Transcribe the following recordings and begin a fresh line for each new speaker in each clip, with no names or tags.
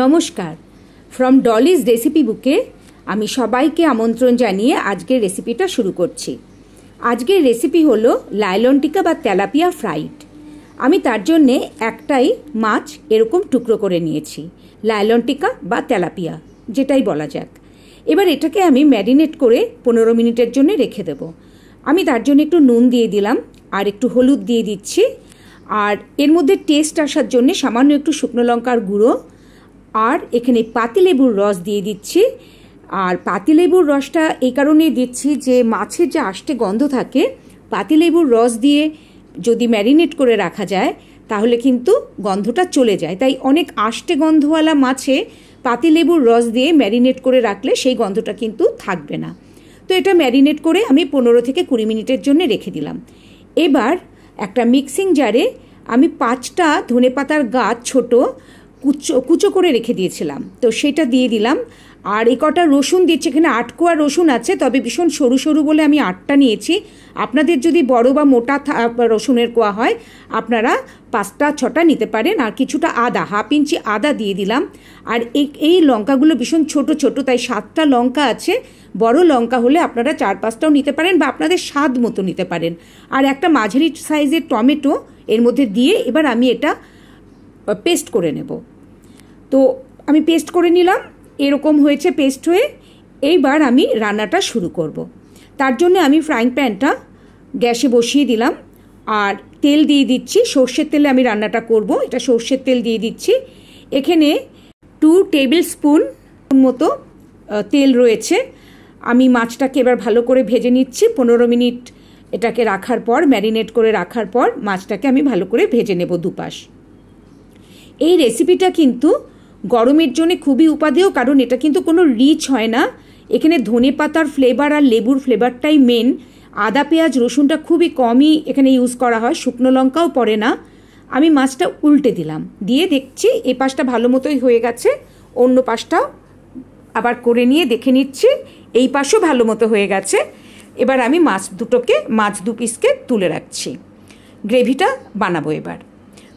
নমস্কার from Dolly's recipe বুকে আমি সবাইকে আমন্ত্রণ জানিয়ে আজকের রেসিপিটা শুরু করছি আজকের রেসিপি হলো লাইলনটিকা বা তেলাপিয়া ফ্রাইড আমি তার জন্যে একটাই মাছ এরকম টুকরো করে নিয়েছি লাইলনটিকা বা তেলাপিয়া যেটাই বলা যাক এবার এটাকে আমি ম্যারিনেট করে পনেরো মিনিটের জন্য রেখে দেব আমি তার জন্য একটু নুন দিয়ে দিলাম আর একটু হলুদ দিয়ে দিচ্ছি আর এর মধ্যে টেস্ট আসার জন্য সামান্য একটু শুকনো লঙ্কার গুঁড়ো আর এখানে পাতিলেবুর রস দিয়ে দিচ্ছি আর পাতিলেবুর রসটা এই কারণেই দিচ্ছি যে মাছের যে আষ্টে গন্ধ থাকে পাতিলেবুর রস দিয়ে যদি ম্যারিনেট করে রাখা যায় তাহলে কিন্তু গন্ধটা চলে যায় তাই অনেক আষ্টে গন্ধওয়ালা মাছে পাতিলেবুর রস দিয়ে ম্যারিনেট করে রাখলে সেই গন্ধটা কিন্তু থাকবে না তো এটা ম্যারিনেট করে আমি পনেরো থেকে কুড়ি মিনিটের জন্য রেখে দিলাম এবার একটা মিক্সিং জারে আমি পাঁচটা ধনে পাতার গাছ ছোটো কুচো কুচো করে রেখে দিয়েছিলাম তো সেটা দিয়ে দিলাম আর এ কটা রসুন দিচ্ছি এখানে আটকোয়া রসুন আছে তবে ভীষণ সরু সরু বলে আমি আটটা নিয়েছি আপনাদের যদি বড় বা মোটা রসুনের কোয়া হয় আপনারা পাঁচটা ছটা নিতে পারেন আর কিছুটা আদা হাফ ইঞ্চি আদা দিয়ে দিলাম আর এই লঙ্কাগুলো ভীষণ ছোট ছোট তাই সাতটা লঙ্কা আছে বড় লঙ্কা হলে আপনারা চার পাঁচটাও নিতে পারেন বা আপনাদের স্বাদ মতো নিতে পারেন আর একটা মাঝারি সাইজের টমেটো এর মধ্যে দিয়ে এবার আমি এটা পেস্ট করে নেব তো আমি পেস্ট করে নিলাম এরকম হয়েছে পেস্ট হয়ে এইবার আমি রান্নাটা শুরু করব। তার জন্য আমি ফ্রাইং প্যানটা গ্যাসে বসিয়ে দিলাম আর তেল দিয়ে দিচ্ছি সর্ষের তেলে আমি রান্নাটা করব এটা সর্ষের তেল দিয়ে দিচ্ছি এখানে টু টেবিল স্পুন মতো তেল রয়েছে আমি মাছটাকে এবার ভালো করে ভেজে নিচ্ছি পনেরো মিনিট এটাকে রাখার পর ম্যারিনেট করে রাখার পর মাছটাকে আমি ভালো করে ভেজে নেব দুপাশ এই রেসিপিটা কিন্তু গরমের জন্য খুবই উপাদেয় কারণ এটা কিন্তু কোনো রিচ হয় না এখানে ধনে পাতার ফ্লেভার আর লেবুর ফ্লেভারটাই মেন আদা পেঁয়াজ রসুনটা খুবই কমই এখানে ইউজ করা হয় শুকনো লঙ্কাও পড়ে না আমি মাছটা উল্টে দিলাম দিয়ে দেখছি এ পাশটা ভালো মতোই হয়ে গেছে অন্য পাশটাও আবার করে নিয়ে দেখে নিচ্ছি এই পাশও ভালো মতো হয়ে গেছে এবার আমি মাছ দুটোকে মাছ দু পিসকে তুলে রাখছি গ্রেভিটা বানাবো এবার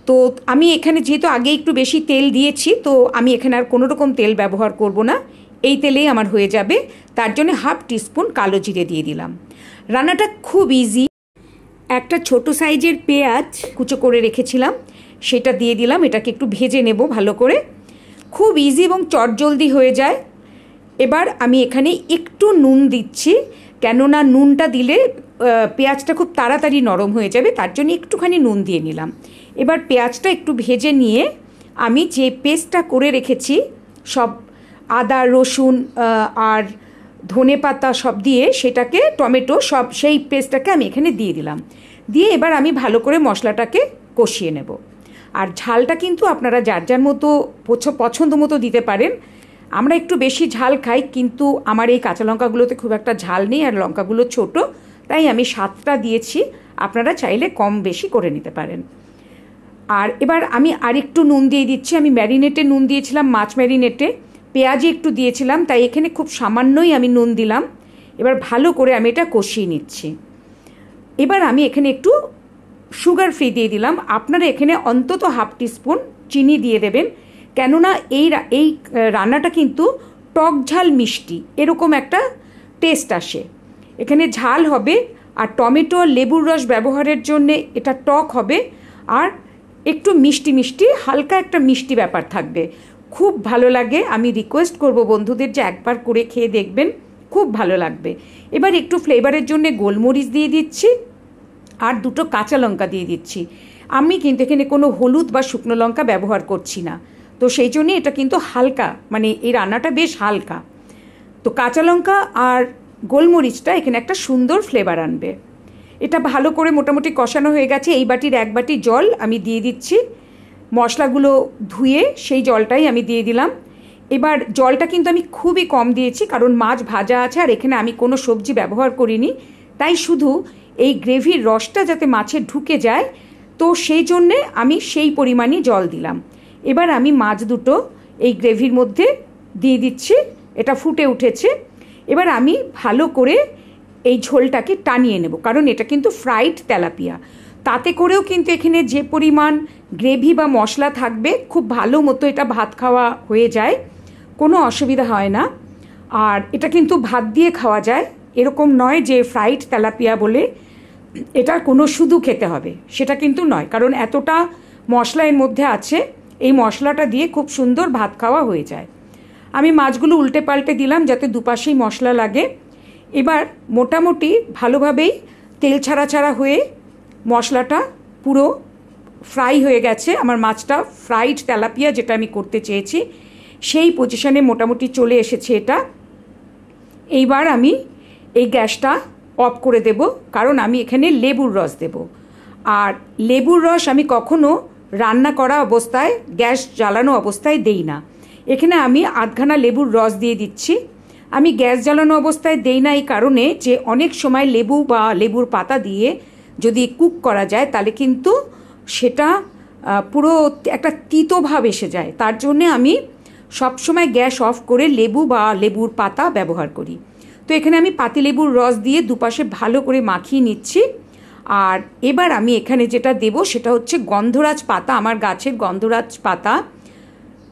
তো আমি এখানে যেহেতু আগে একটু বেশি তেল দিয়েছি তো আমি এখানে আর কোনো রকম তেল ব্যবহার করব না এই তেলেই আমার হয়ে যাবে তার জন্য হাফ টিস্পুন কালো জিরে দিয়ে দিলাম রান্নাটা খুব ইজি একটা ছোট সাইজের পেঁয়াজ কুচো করে রেখেছিলাম সেটা দিয়ে দিলাম এটাকে একটু ভেজে নেব ভালো করে খুব ইজি এবং চটজলদি হয়ে যায় এবার আমি এখানে একটু নুন দিচ্ছি কেননা নুনটা দিলে পেঁয়াজটা খুব তাড়াতাড়ি নরম হয়ে যাবে তার জন্য একটুখানি নুন দিয়ে নিলাম এবার পেঁয়াজটা একটু ভেজে নিয়ে আমি যে পেস্টটা করে রেখেছি সব আদা রসুন আর ধনে পাতা সব দিয়ে সেটাকে টমেটো সব সেই পেস্টটাকে আমি এখানে দিয়ে দিলাম দিয়ে এবার আমি ভালো করে মশলাটাকে কষিয়ে নেব আর ঝালটা কিন্তু আপনারা যার যার মতো পছন্দ মতো দিতে পারেন আমরা একটু বেশি ঝাল খাই কিন্তু আমার এই কাঁচা লঙ্কাগুলোতে খুব একটা ঝাল নেই আর লঙ্কাগুলো ছোট তাই আমি সাতটা দিয়েছি আপনারা চাইলে কম বেশি করে নিতে পারেন আর এবার আমি আরেকটু নুন দিয়ে দিচ্ছি আমি ম্যারিনেটে নুন দিয়েছিলাম মাছ ম্যারিনেটে পেঁয়াজি একটু দিয়েছিলাম তাই এখানে খুব সামান্যই আমি নুন দিলাম এবার ভালো করে আমি এটা কষিয়ে নিচ্ছি এবার আমি এখানে একটু সুগার ফ্রি দিয়ে দিলাম আপনারা এখানে অন্তত হাফ টিস্পুন চিনি দিয়ে দেবেন কেননা এই এই রান্নাটা কিন্তু টক ঝাল মিষ্টি এরকম একটা টেস্ট আসে এখানে ঝাল হবে আর টমেটো লেবুর রস ব্যবহারের জন্যে এটা টক হবে আর একটু মিষ্টি মিষ্টি হালকা একটা মিষ্টি ব্যাপার থাকবে খুব ভালো লাগে আমি রিকোয়েস্ট করব বন্ধুদের যে একবার করে খেয়ে দেখবেন খুব ভালো লাগবে এবার একটু ফ্লেভারের জন্য গোলমরিচ দিয়ে দিচ্ছি আর দুটো কাঁচা লঙ্কা দিয়ে দিচ্ছি আমি কিন্তু এখানে কোনো হলুদ বা শুকনো লঙ্কা ব্যবহার করছি না তো সেই জন্যে এটা কিন্তু হালকা মানে এই রান্নাটা বেশ হালকা তো কাঁচা লঙ্কা আর গোলমরিচটা এখানে একটা সুন্দর ফ্লেভার আনবে এটা ভালো করে মোটামুটি কষানো হয়ে গেছে এই বাটির এক বাটি জল আমি দিয়ে দিচ্ছি মশলাগুলো ধুয়ে সেই জলটাই আমি দিয়ে দিলাম এবার জলটা কিন্তু আমি খুবই কম দিয়েছি কারণ মাছ ভাজা আছে আর এখানে আমি কোনো সবজি ব্যবহার করিনি তাই শুধু এই গ্রেভির রসটা যাতে মাছে ঢুকে যায় তো সেই জন্যে আমি সেই পরিমাণই জল দিলাম এবার আমি মাছ দুটো এই গ্রেভির মধ্যে দিয়ে দিচ্ছি এটা ফুটে উঠেছে এবার আমি ভালো করে এই ঝোলটাকে টানিয়ে নেব কারণ এটা কিন্তু ফ্রাইড তেলাপিয়া তাতে করেও কিন্তু এখানে যে পরিমাণ গ্রেভি বা মশলা থাকবে খুব ভালো মতো এটা ভাত খাওয়া হয়ে যায় কোনো অসুবিধা হয় না আর এটা কিন্তু ভাত দিয়ে খাওয়া যায় এরকম নয় যে ফ্রাইড তেলাপিয়া বলে এটা কোনো শুধু খেতে হবে সেটা কিন্তু নয় কারণ এতটা মশলা এর মধ্যে আছে এই মশলাটা দিয়ে খুব সুন্দর ভাত খাওয়া হয়ে যায় আমি মাছগুলো উল্টে পাল্টে দিলাম যাতে দুপাশেই মশলা লাগে এবার মোটামুটি ভালোভাবেই তেল ছাড়া ছাড়া হয়ে মশলাটা পুরো ফ্রাই হয়ে গেছে আমার মাছটা ফ্রাইড তেলাপিয়া যেটা আমি করতে চেয়েছি সেই পজিশানে মোটামুটি চলে এসেছে এটা এইবার আমি এই গ্যাসটা অফ করে দেব কারণ আমি এখানে লেবুর রস দেব আর লেবুর রস আমি কখনো রান্না করা অবস্থায় গ্যাস জ্বালানো অবস্থায় দেই না এখানে আমি আধখানা লেবুর রস দিয়ে দিচ্ছি আমি গ্যাস জ্বালানো অবস্থায় দেই না এই কারণে যে অনেক সময় লেবু বা লেবুর পাতা দিয়ে যদি কুক করা যায় তাহলে কিন্তু সেটা পুরো একটা তিতোভাব এসে যায় তার জন্যে আমি সবসময় গ্যাস অফ করে লেবু বা লেবুর পাতা ব্যবহার করি তো এখানে আমি পাতিলেবুর রস দিয়ে দুপাশে ভালো করে মাখিয়ে নিচ্ছি আর এবার আমি এখানে যেটা দেব সেটা হচ্ছে গন্ধরাজ পাতা আমার গাছের গন্ধরাজ পাতা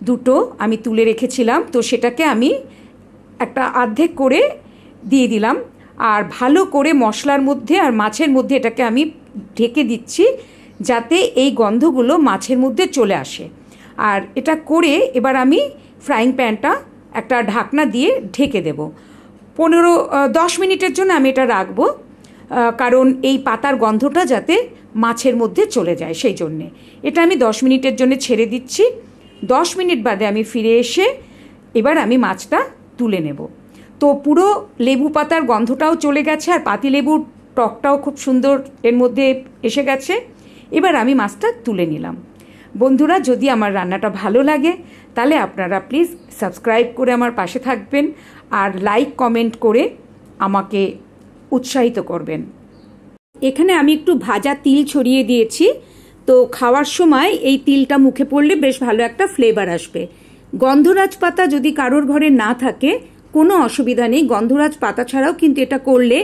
দুটো আমি তুলে রেখেছিলাম তো সেটাকে আমি একটা আর্ধেক করে দিয়ে দিলাম আর ভালো করে মশলার মধ্যে আর মাছের মধ্যে এটাকে আমি ঢেকে দিচ্ছি যাতে এই গন্ধগুলো মাছের মধ্যে চলে আসে আর এটা করে এবার আমি ফ্রাইং প্যানটা একটা ঢাকনা দিয়ে ঢেকে দেব পনেরো দশ মিনিটের জন্য আমি এটা রাখবো কারণ এই পাতার গন্ধটা যাতে মাছের মধ্যে চলে যায় সেই জন্যে এটা আমি দশ মিনিটের জন্য ছেড়ে দিচ্ছি দশ মিনিট বাদে আমি ফিরে এসে এবার আমি মাছটা তুলে নেব তো পুরো লেবু পাতার গন্ধটাও চলে গেছে আর পাতি লেবুর টকটাও খুব সুন্দর এর মধ্যে এসে গেছে এবার আমি মাছটা তুলে নিলাম বন্ধুরা যদি আমার রান্নাটা ভালো লাগে তাহলে আপনারা প্লিজ সাবস্ক্রাইব করে আমার পাশে থাকবেন আর লাইক কমেন্ট করে আমাকে উৎসাহিত করবেন এখানে আমি একটু ভাজা তিল ছড়িয়ে দিয়েছি তো খাওয়ার সময় এই তিলটা মুখে পড়লে বেশ ভালো একটা ফ্লেভার আসবে গন্ধরাজ পাতা যদি কারোর ঘরে না থাকে কোনো অসুবিধা নেই গন্ধরাজ পাতা ছাড়াও কিন্তু এটা করলে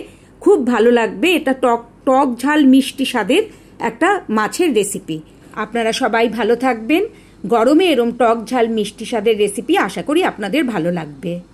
খুব ভালো লাগবে এটা টক টক ঝাল মিষ্টি স্বাদের একটা মাছের রেসিপি আপনারা সবাই ভালো থাকবেন গরমে এরম টক ঝাল মিষ্টি স্বাদের রেসিপি আশা করি আপনাদের ভালো লাগবে